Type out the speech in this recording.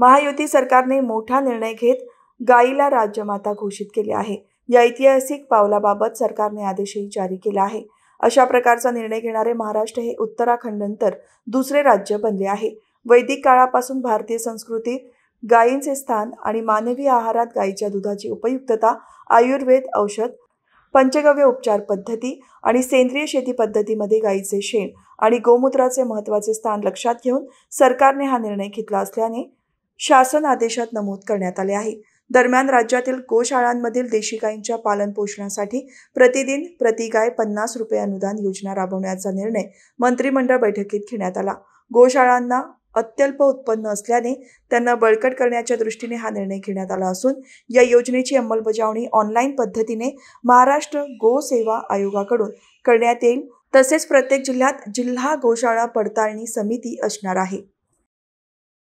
महायुती सरकारने मोठा निर्णय घेत गाईला राज्यमाता घोषित केले आहे या ऐतिहासिक पावलाबाबत सरकारने आदेशही जारी केला आहे अशा प्रकारचा निर्णय घेणारे महाराष्ट्र हे उत्तराखंडनंतर दुसरे राज्य बनले आहे वैदिक काळापासून भारतीय संस्कृतीत गायींचे स्थान आणि मानवी आहारात गायीच्या दुधाची उपयुक्तता आयुर्वेद औषध पंचगव्य उपचार पद्धती आणि सेंद्रिय शेती पद्धतीमध्ये गायीचे शेण आणि गोमूत्राचे महत्त्वाचे स्थान लक्षात घेऊन सरकारने हा निर्णय घेतला असल्याने शासन आदेशात नमूद करण्यात आले आहे दरम्यान राज्यातील गोशाळांमधील देशी गायींच्या पालन पोषणासाठी प्रतिदिन प्रति गाय पन्नास रुपये अनुदान योजना राबवण्याचा निर्णय मंत्रिमंडळ बैठकीत घेण्यात आला गोशाळांना अत्यल्प उत्पन्न असल्याने त्यांना बळकट करण्याच्या दृष्टीने हा निर्णय घेण्यात आला असून या योजनेची अंमलबजावणी ऑनलाईन पद्धतीने महाराष्ट्र गो सेवा आयोगाकडून करण्यात येईल तसेच प्रत्येक जिल्ह्यात जिल्हा गोशाळा पडताळणी समिती असणार आहे